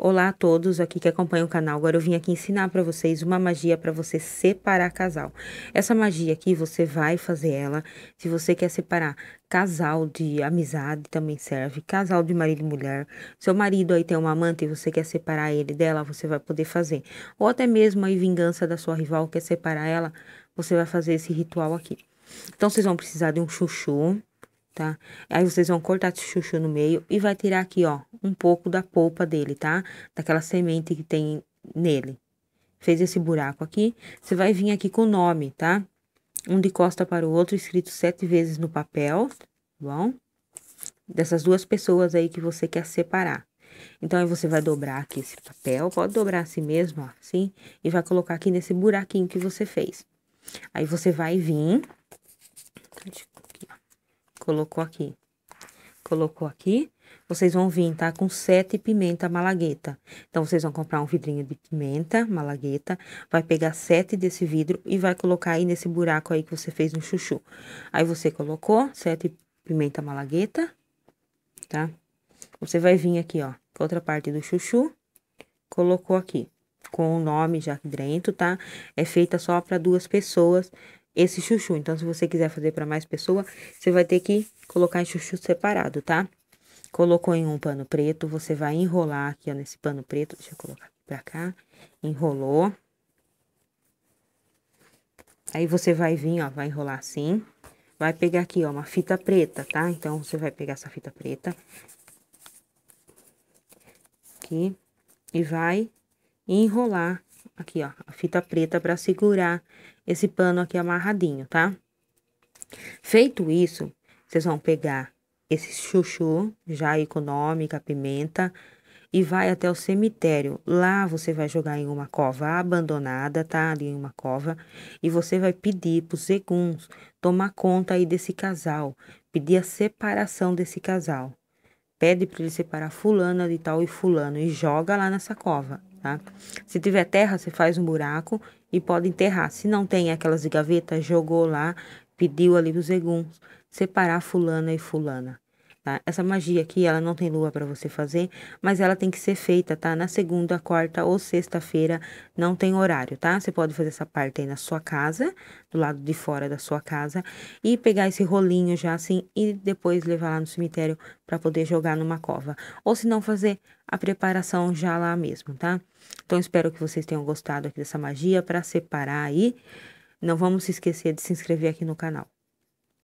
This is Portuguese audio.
Olá a todos aqui que acompanham o canal. Agora eu vim aqui ensinar para vocês uma magia para você separar casal. Essa magia aqui você vai fazer ela se você quer separar casal de amizade também serve, casal de marido e mulher. Seu marido aí tem uma amante e você quer separar ele dela, você vai poder fazer. Ou até mesmo aí vingança da sua rival quer separar ela, você vai fazer esse ritual aqui. Então vocês vão precisar de um chuchu, tá? Aí vocês vão cortar esse chuchu no meio e vai tirar aqui, ó, um pouco da polpa dele, tá? Daquela semente que tem nele. Fez esse buraco aqui, você vai vir aqui com o nome, tá? Um de costa para o outro, escrito sete vezes no papel, tá bom? Dessas duas pessoas aí que você quer separar. Então, aí você vai dobrar aqui esse papel, pode dobrar assim mesmo, ó, assim, e vai colocar aqui nesse buraquinho que você fez. Aí, você vai vir, colocou aqui. Colocou aqui. Vocês vão vir, tá? Com sete pimenta malagueta. Então, vocês vão comprar um vidrinho de pimenta malagueta, vai pegar sete desse vidro e vai colocar aí nesse buraco aí que você fez no chuchu. Aí, você colocou sete pimenta malagueta, tá? Você vai vir aqui, ó, com outra parte do chuchu, colocou aqui, com o nome já dentro, tá? É feita só para duas pessoas, esse chuchu. Então, se você quiser fazer para mais pessoa, você vai ter que colocar em chuchu separado, tá? Colocou em um pano preto, você vai enrolar aqui, ó, nesse pano preto. Deixa eu colocar aqui pra cá. Enrolou. Aí, você vai vir, ó, vai enrolar assim. Vai pegar aqui, ó, uma fita preta, tá? Então, você vai pegar essa fita preta. Aqui. E vai enrolar aqui, ó, a fita preta para segurar esse pano aqui amarradinho, tá? Feito isso, vocês vão pegar esse chuchu, já econômica, pimenta, e vai até o cemitério. Lá você vai jogar em uma cova abandonada, tá? Ali em uma cova. E você vai pedir para os tomar conta aí desse casal, pedir a separação desse casal. Pede para ele separar fulana de tal e fulano e joga lá nessa cova tá? Se tiver terra, você faz um buraco e pode enterrar. Se não tem aquelas gavetas jogou lá, pediu ali os eguns separar fulana e fulana tá? Essa magia aqui, ela não tem lua para você fazer, mas ela tem que ser feita, tá? Na segunda, quarta ou sexta-feira, não tem horário, tá? Você pode fazer essa parte aí na sua casa, do lado de fora da sua casa, e pegar esse rolinho já assim e depois levar lá no cemitério para poder jogar numa cova. Ou se não fazer a preparação já lá mesmo, tá? Então espero que vocês tenham gostado aqui dessa magia para separar aí. Não vamos se esquecer de se inscrever aqui no canal.